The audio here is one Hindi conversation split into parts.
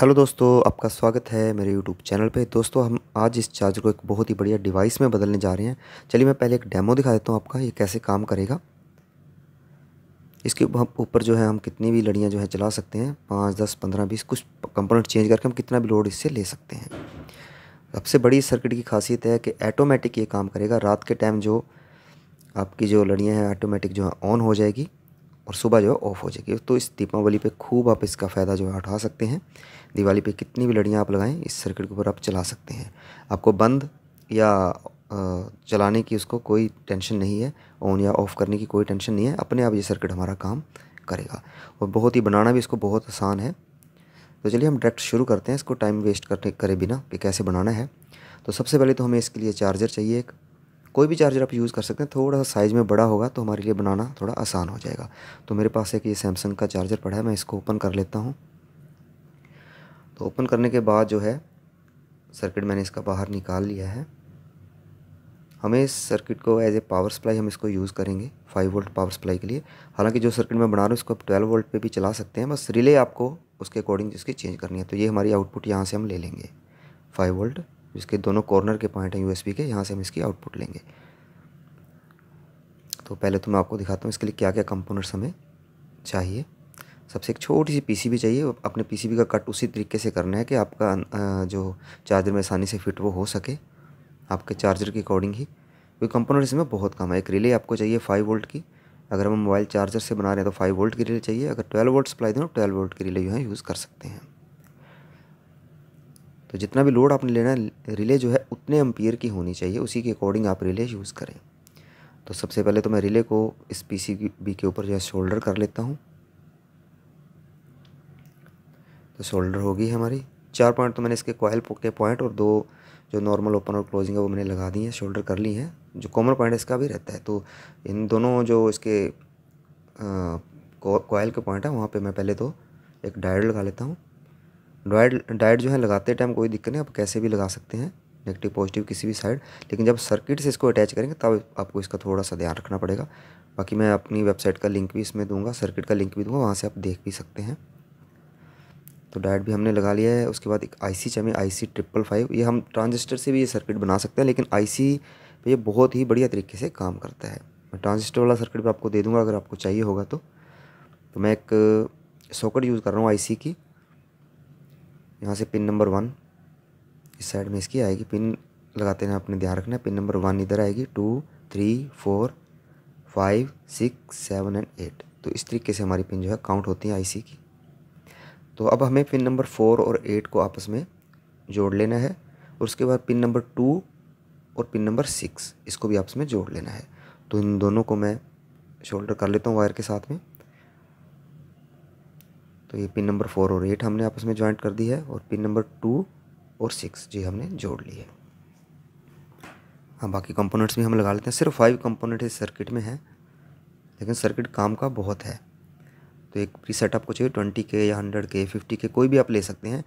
हेलो दोस्तों आपका स्वागत है मेरे यूट्यूब चैनल पे दोस्तों हम आज इस चार्जर को एक बहुत ही बढ़िया डिवाइस में बदलने जा रहे हैं चलिए मैं पहले एक डेमो दिखा देता हूँ आपका ये कैसे काम करेगा इसके ऊपर जो है हम कितनी भी लड़ियाँ जो है चला सकते हैं पाँच दस पंद्रह बीस कुछ कंपोनेंट चेंज करके हम कितना भी लोड इससे ले सकते हैं सबसे बड़ी सर्किट की खासियत है कि ऐटोमेटिक ये काम करेगा रात के टाइम जो आपकी जो लड़ियाँ हैं ऑटोमेटिक जो है ऑन हो जाएगी और सुबह जो है ऑफ हो जाएगी तो इस दीपावली पे खूब आप इसका फ़ायदा जो है उठा सकते हैं दिवाली पे कितनी भी लड़ियाँ आप लगाएं इस सर्किट के ऊपर आप चला सकते हैं आपको बंद या चलाने की उसको कोई टेंशन नहीं है ऑन या ऑफ़ करने की कोई टेंशन नहीं है अपने आप ये सर्किट हमारा काम करेगा और बहुत ही बनाना भी इसको बहुत आसान है तो चलिए हम डायरेक्ट शुरू करते हैं इसको टाइम वेस्ट करने करे बिना कि कैसे बनाना है तो सबसे पहले तो हमें इसके लिए चार्जर चाहिए एक कोई भी चार्जर आप यूज़ कर सकते हैं थोड़ा सा साइज़ में बड़ा होगा तो हमारे लिए बनाना थोड़ा आसान हो जाएगा तो मेरे पास एक ये सैमसंग का चार्जर पड़ा है मैं इसको ओपन कर लेता हूँ तो ओपन करने के बाद जो है सर्किट मैंने इसका बाहर निकाल लिया है हमें इस सर्किट को एज ए पावर सप्लाई हम इसको यूज़ करेंगे 5 वोल्ट पावर सप्लाई के लिए हालांकि जो सर्किट मैं बना रहा हूँ इसको आप 12 वोल्ट पे भी चला सकते हैं बस रिले आपको उसके अकॉर्डिंग इसकी चेंज करनी है तो ये हमारी आउटपुट यहाँ से हम ले लेंगे 5 वोल्ट जिसके दोनों कॉर्नर के पॉइंट हैं यूएसबी के यहाँ से हम इसकी आउटपुट लेंगे तो पहले तो मैं आपको दिखाता हूँ इसके लिए क्या क्या कंपोनेंट्स हमें चाहिए सबसे एक छोटी सी पीसीबी चाहिए अपने पीसीबी का कट उसी तरीके से करना है कि आपका जो चार्जर में आसानी से फिट वो हो सके आपके चार्जर के अकॉर्डिंग ही क्योंकि कंपोनेंट इसमें बहुत कम है एक रिले आपको चाहिए फाइव वोल्ट की अगर हम मोबाइल चार्जर से बना रहे हैं तो फाइव वोल्ट की रिले चाहिए अगर ट्वेल्व वोल्ट सप्लाई दें तो ट्वेल्व वोल्ट की रिले जो है यूज़ कर सकते हैं तो जितना भी लोड आपने लेना है रिले जो है उतने एम्पियर की होनी चाहिए उसी के अकॉर्डिंग आप रिले यूज़ करें तो सबसे पहले तो मैं रिले को इस पी सी बी के ऊपर जो है शोल्डर कर लेता हूँ तो शोल्डर होगी हमारी चार पॉइंट तो मैंने इसके कॉयल के पॉइंट और दो जो नॉर्मल ओपन और क्लोजिंग है वो मैंने लगा दी है शोल्डर कर ली है जो कॉमन पॉइंट इसका भी रहता है तो इन दोनों जो इसके कॉयल के पॉइंट है वहाँ पे मैं पहले तो एक डायल लगा लेता हूँ डाइट डाइट जो है लगाते टाइम कोई दिक्कत नहीं आप कैसे भी लगा सकते हैं नेगेटिव पॉजिटिव किसी भी साइड लेकिन जब सर्किट से इसको अटैच करेंगे तब आपको इसका थोड़ा सा ध्यान रखना पड़ेगा बाकी मैं अपनी वेबसाइट का लिंक भी इसमें दूंगा सर्किट का लिंक भी दूंगा वहाँ से आप देख भी सकते हैं तो डायट भी हमने लगा लिया है उसके बाद एक आई सी चाहिए आई सी ट्रिपल फाइव ये हम ट्रांजिस्टर से भी ये सर्किट बना सकते हैं लेकिन आई सी पर ये बहुत ही बढ़िया तरीके से काम करता है मैं ट्रांजिस्टर वाला सर्किट भी आपको दे दूँगा अगर आपको चाहिए होगा तो, तो मैं एक सॉकेट यूज़ कर रहा हूँ आई सी की यहाँ से पिन नंबर वन इस साइड में इसकी आएगी पिन लगाते हैं आपने ध्यान रखना पिन नंबर वन इधर आएगी two three four five six seven and eight तो इस तरीके से हमारी पिन जो है काउंट होती है आईसी की तो अब हमें पिन नंबर फोर और एट को आपस में जोड़ लेना है और उसके बाद पिन नंबर टू और पिन नंबर सिक्स इसको भी आपस में जोड़ लेना है तो इन दोनों को मैं शोल्डर कर लेता हूँ वायर के साथ में तो ये पिन नंबर फोर और एट हमने आपस में ज्वाइंट कर दी है और पिन नंबर टू और सिक्स जी हमने जोड़ ली है हाँ बाकी कंपोनेंट्स भी हम लगा लेते हैं सिर्फ फाइव कंपोनेंट इस सर्किट में हैं लेकिन सर्किट काम का बहुत है तो एक प्री सेट आपको चाहिए ट्वेंटी के या हंड्रेड के फिफ्टी के कोई भी आप ले सकते हैं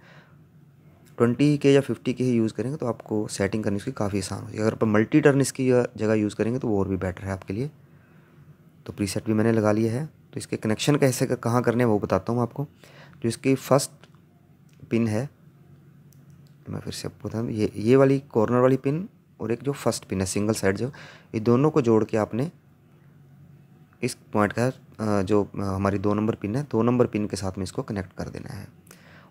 ट्वेंटी के या फिफ्टी के ही यूज़ करेंगे तो आपको सेटिंग करने की काफ़ी आसान होगी अगर आप मल्टी टर्न इसकी जगह यूज़ करेंगे तो वो और भी बेटर है आपके लिए तो प्री भी मैंने लगा लिया है तो इसके कनेक्शन कैसे कहाँ करने हैं वो बताता हूँ आपको जो इसकी फर्स्ट पिन है मैं फिर से आपको बता ये ये वाली कॉर्नर वाली पिन और एक जो फर्स्ट पिन है सिंगल साइड जो ये दोनों को जोड़ के आपने इस पॉइंट का जो हमारी दो नंबर पिन है दो नंबर पिन के साथ में इसको कनेक्ट कर देना है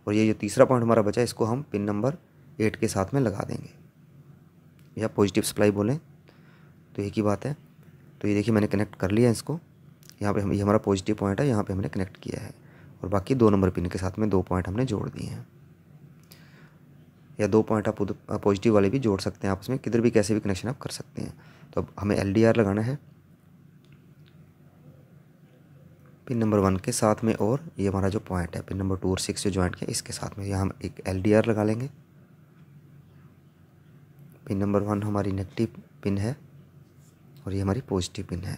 और ये जो तीसरा पॉइंट हमारा बचा है इसको हम पिन नंबर एट के साथ में लगा देंगे या पॉजिटिव सप्लाई बोलें तो एक ही बात है तो ये देखिए मैंने कनेक्ट कर लिया इसको यहाँ पे हम ये हमारा पॉजिटिव पॉइंट है यहाँ पे हमने कनेक्ट किया है और बाकी दो नंबर पिन के साथ में दो पॉइंट हमने जोड़ दिए हैं या दो पॉइंट आप पॉजिटिव वाले भी जोड़ सकते हैं आप उसमें किधर भी कैसे भी कनेक्शन आप कर सकते हैं तो अब हमें एल लगाना है पिन नंबर वन के साथ में और ये हमारा जो पॉइंट है पिन नंबर टू और सिक्स जो ज्वाइंट किया इसके साथ में यहाँ हम एक एल लगा लेंगे पिन नंबर वन हमारी नेगेटिव पिन है और ये हमारी पॉजिटिव पिन है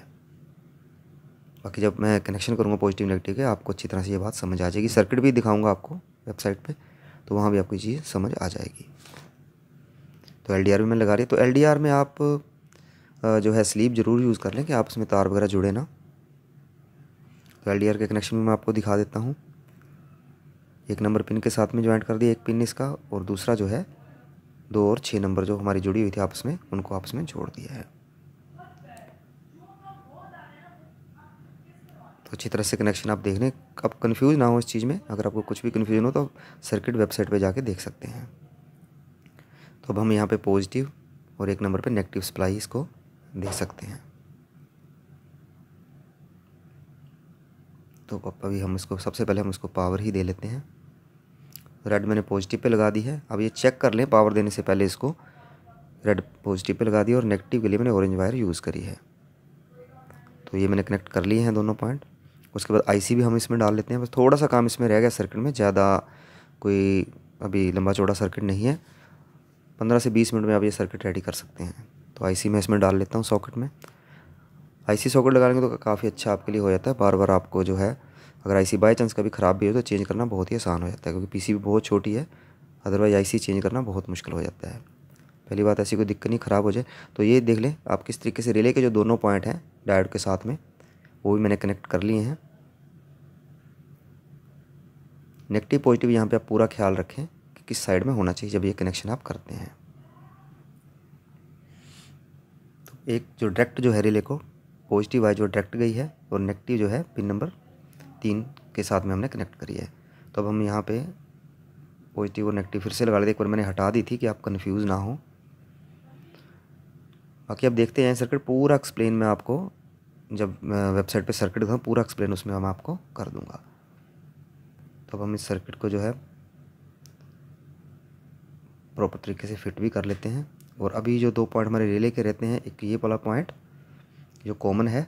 बाकी जब मैं कनेक्शन करूँगा पॉजिटिव नेगेटिव के आपको अच्छी तरह से ये बात समझ आ जाएगी सर्किट भी दिखाऊँगा आपको वेबसाइट पर तो वहाँ भी आपको ये चीज़ समझ आ जाएगी तो एल डी आर भी मैं लगा रही तो एल डी आर में आप जो है स्लीप ज़रूर यूज़ कर लें कि आप उसमें तार वगैरह जुड़े ना तो एल डी आर के कनेक्शन भी मैं आपको दिखा देता हूँ एक नंबर पिन के साथ में ज्वाइंट कर दिया एक पिन इसका और दूसरा जो है दो और छः नंबर जो हमारी जुड़ी हुई थी आपस में उनको आपस में जोड़ दिया है तो अच्छी तरह से कनेक्शन आप देख लें आप कन्फ्यूज़ ना हो इस चीज़ में अगर आपको कुछ भी कन्फ्यूजन हो तो आप सर्किट वेबसाइट पर जाके देख सकते हैं तो अब हम यहाँ पर पॉजिटिव और एक नंबर पर नेगेटिव सप्लाई इसको दे सकते हैं तो अभी हम इसको सबसे पहले हम इसको पावर ही दे लेते हैं रेड मैंने पॉजिटिव पे लगा दी है अब ये चेक कर लें पावर देने से पहले इसको रेड पॉजिटिव पे लगा दी और नेगेटिव के लिए मैंने ऑरेंज वायर यूज़ करी है तो ये मैंने कनेक्ट कर लिए हैं दोनों पॉइंट उसके बाद आईसी भी हम इसमें डाल लेते हैं बस थोड़ा सा काम इसमें रह गया सर्किट में ज़्यादा कोई अभी लंबा चौड़ा सर्किट नहीं है पंद्रह से बीस मिनट में आप ये सर्किट रेडी कर सकते हैं तो आई मैं इसमें डाल लेता हूँ सॉकेट में सी सॉकेट लगा लेंगे तो काफ़ी अच्छा आपके लिए हो जाता है बार बार आपको जो है अगर सी बाई चांस कभी ख़राब भी हो तो चेंज करना बहुत ही आसान हो जाता है क्योंकि भी बहुत छोटी है अदरवाइज आईसी चेंज करना बहुत मुश्किल हो जाता है पहली बात ऐसी कोई दिक्कत नहीं ख़राब हो जाए तो ये देख लें आप किस तरीके से रिले के जो दोनों पॉइंट हैं डायोड के साथ में वो भी मैंने कनेक्ट कर लिए हैं नेगेटिव पॉजिटिव यहाँ पे आप पूरा ख्याल रखें कि किस साइड में होना चाहिए जब ये कनेक्शन आप करते हैं तो एक जो डायरेक्ट जो है रिले को पॉजिटिव आई जो डायरेक्ट गई है और नेगेटिव जो है पिन नंबर तीन के साथ में हमने कनेक्ट करी है तो अब हम यहाँ पे पॉजिटिव और नेगेटिव फिर से लगा लेते एक बार मैंने हटा दी थी कि आप कन्फ्यूज़ ना हो बाकी अब देखते हैं सर्किट पूरा एक्सप्लेन मैं आपको जब वेबसाइट पे सर्किट दिखाऊँ पूरा एक्सप्लेन उसमें हम आपको कर दूंगा तो अब हम इस सर्किट को जो है प्रॉपर तरीके से फिट भी कर लेते हैं और अभी जो दो पॉइंट हमारे रिले के रहते हैं एक ये वाला पॉइंट जो कॉमन है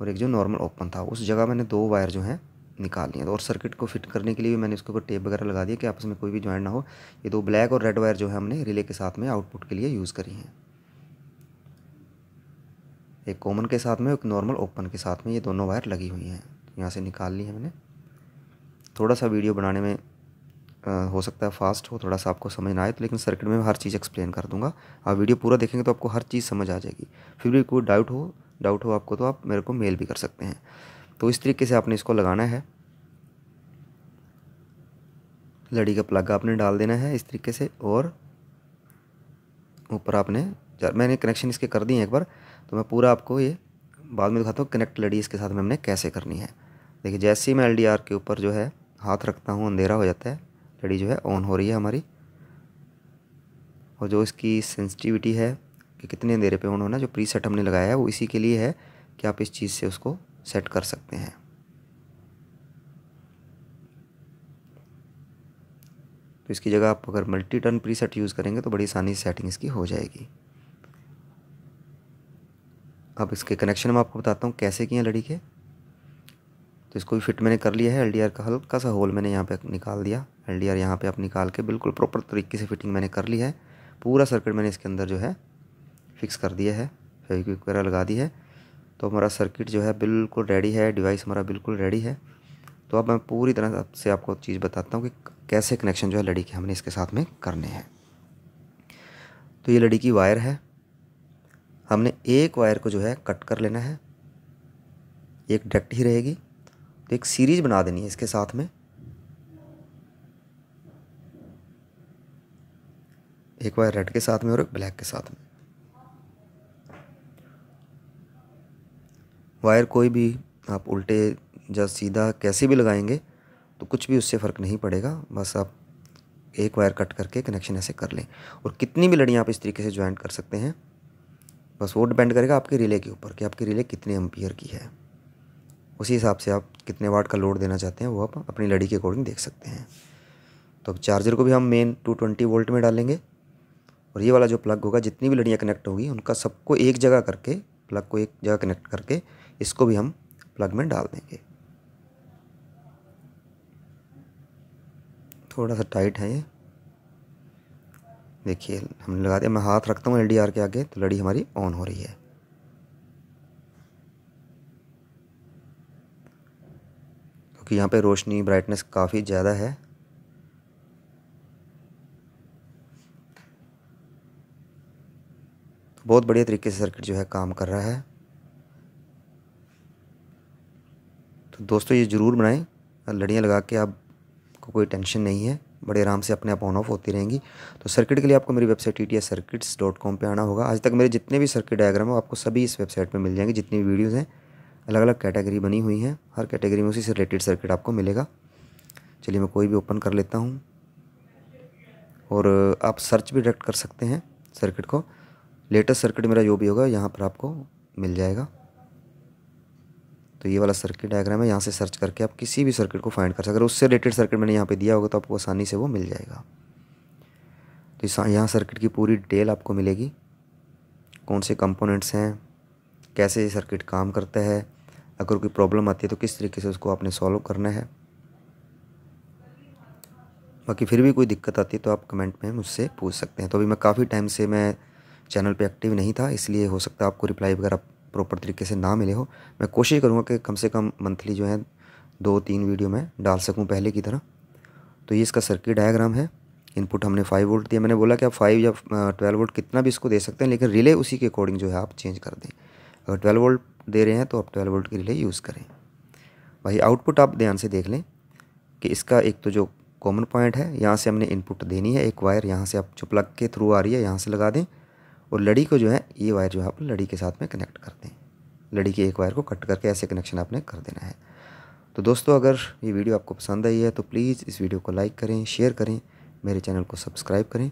और एक जो नॉर्मल ओपन था उस जगह मैंने दो वायर जो हैं निकाल लिए और सर्किट को फिट करने के लिए भी मैंने इसके ऊपर टेप वगैरह लगा दिया कि आपस में कोई भी ज्वाइंट ना हो ये दो ब्लैक और रेड वायर जो है हमने रिले के साथ में आउटपुट के लिए यूज़ करी हैं एक कॉमन के साथ में एक नॉर्मल ओपन के साथ में ये दोनों वायर लगी हुई हैं यहाँ से निकाल ली है मैंने थोड़ा सा वीडियो बनाने में आ, हो सकता है फास्ट हो थोड़ा सा आपको समझ ना आए तो लेकिन सर्किट में हर चीज़ एक्सप्लेन कर दूँगा आप वीडियो पूरा देखेंगे तो आपको हर चीज़ समझ आ जाएगी फिर भी कोई डाउट हो डाउट हो आपको तो आप मेरे को मेल भी कर सकते हैं तो इस तरीके से आपने इसको लगाना है लड़ी का प्लग आपने डाल देना है इस तरीके से और ऊपर आपने मैंने कनेक्शन इसके कर दिए एक बार तो मैं पूरा आपको ये बाद में दिखाता हूँ कनेक्ट लेडीज़ के साथ में हमने कैसे करनी है देखिए जैसे ही मैं एल के ऊपर जो है हाथ रखता हूँ अंधेरा हो जाता है लड़ी जो है ऑन हो रही है हमारी और जो इसकी सेंसिटिविटी है कि कितने अंधेरे पे ऑन होना जो प्री सेट हमने लगाया है वो इसी के लिए है कि आप इस चीज़ से उसको सेट कर सकते हैं तो इसकी जगह आप अगर multi turn preset use करेंगे तो बड़ी आसानी सेटिंग इसकी हो जाएगी अब इसके कनेक्शन में आपको बताता हूँ कैसे किए हैं लड़ी के तो इसको भी फिट मैंने कर लिया है एल का हल्का सा होल मैंने यहाँ पे निकाल दिया एल डी आर यहाँ पर आप निकाल के बिल्कुल प्रॉपर तरीके से फिटिंग मैंने कर ली है पूरा सर्किट मैंने इसके अंदर जो है फिक्स कर दिया है फेविक्विक वगैरह लगा दी है तो हमारा सर्किट जो है बिल्कुल रेडी है डिवाइस हमारा बिल्कुल रेडी है तो अब मैं पूरी तरह से आपको चीज़ बताता हूँ कि कैसे कनेक्शन जो है लड़ी के हमने इसके साथ में करने हैं तो ये लड़ी की वायर है हमने एक वायर को जो है कट कर लेना है एक डायरेक्ट ही रहेगी तो एक सीरीज बना देनी है इसके साथ में एक वायर रेड के साथ में और एक ब्लैक के साथ में वायर कोई भी आप उल्टे या सीधा कैसे भी लगाएंगे तो कुछ भी उससे फ़र्क नहीं पड़ेगा बस आप एक वायर कट करके कनेक्शन ऐसे कर लें और कितनी भी लड़ियाँ आप इस तरीके से ज्वाइंट कर सकते हैं बस वो डिपेंड करेगा आपके रिले के ऊपर कि आपकी रिले कितने एम्पियर की है उसी हिसाब से आप कितने वाट का लोड देना चाहते हैं वो आप अपनी लड़ी के अकॉर्डिंग देख सकते हैं तो अब चार्जर को भी हम मेन टू ट्वेंटी वोल्ट में डालेंगे और ये वाला जो प्लग होगा जितनी भी लड़ियाँ कनेक्ट होगी उनका सबको एक जगह करके प्लग को एक जगह कनेक्ट करके इसको भी हम प्लग में डाल देंगे थोड़ा सा टाइट है ये देखिए हमने लगा दिया मैं हाथ रखता हूँ एल के आगे तो लड़ी हमारी ऑन हो रही है क्योंकि यहाँ पे रोशनी ब्राइटनेस काफ़ी ज़्यादा है तो बहुत बढ़िया तरीके से सर्किट जो है काम कर रहा है तो दोस्तों ये ज़रूर बनाएं लड़ियाँ लगा के आपको कोई टेंशन नहीं है बड़े आराम से अपने आप ऑन ऑफ होती रहेंगी तो सर्किट के लिए आपको मेरी website E T circuits dot com पर आना होगा आज तक मेरे जितने भी सर्किट डायग्राम है आपको सभी इस वेबसाइट पर मिल जाएंगे जितनी भी वीडियोज़ हैं अलग अलग कैटेगरी बनी हुई हैं हर कैटेगरी में उसी से रिलेटेड सर्किट आपको मिलेगा चलिए मैं कोई भी ओपन कर लेता हूँ और आप सर्च भी डायरेक्ट कर सकते हैं सर्किट को लेटेस्ट सर्किट मेरा जो भी होगा यहाँ पर आपको मिल जाएगा तो ये वाला सर्किट डायग्राम है यहाँ से सर्च करके आप किसी भी सर्किट को फाइंड कर सकते अगर उससे रिलेटेड सर्किट मैंने यहाँ पे दिया होगा तो आपको आसानी से वो मिल जाएगा तो यहाँ सर्किट की पूरी डिटेल आपको मिलेगी कौन से कंपोनेंट्स हैं कैसे ये सर्किट काम करता है अगर कोई प्रॉब्लम आती है तो किस तरीके से उसको आपने सॉल्व करना है बाकी फिर भी कोई दिक्कत आती है तो आप कमेंट में मुझसे पूछ सकते हैं तो अभी मैं काफ़ी टाइम से मैं चैनल पे एक्टिव नहीं था इसलिए हो सकता है आपको रिप्लाई वगैरह प्रॉपर तरीके से ना मिले हो मैं कोशिश करूँगा कि कम से कम मंथली जो है दो तीन वीडियो मैं डाल सकूँ पहले की तरह तो ये इसका सर्किट डायग्राम है इनपुट हमने फाइव वोल्ट दिया मैंने बोला कि आप फाइव या ट्वेल्व वोल्ट कितना भी इसको दे सकते हैं लेकिन रिले उसी के अकॉर्डिंग जो है आप चेंज कर दें अगर ट्वेल्व वोल्ट दे रहे हैं तो आप ट्वेल्व वोल्ट की रिले यूज़ करें भाई आउटपुट आप ध्यान से देख लें कि इसका एक तो जो कॉमन पॉइंट है यहाँ से हमने इनपुट देनी है एक वायर यहाँ से आप जो प्लग के थ्रू आ रही है यहाँ से लगा दें और लड़ी को जो है ये वायर जो है आप लड़ी के साथ में कनेक्ट कर दें लड़ी के एक वायर को कट करके ऐसे कनेक्शन आपने कर देना है तो दोस्तों अगर ये वीडियो आपको पसंद आई है तो प्लीज़ इस वीडियो को लाइक करें शेयर करें मेरे चैनल को सब्सक्राइब करें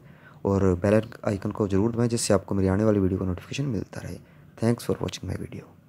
और बेल आइकन को ज़रूर दबाएं जिससे आपको मेरी आने वाली वीडियो का नोटिफिकेशन मिलता रहे thanks for watching my video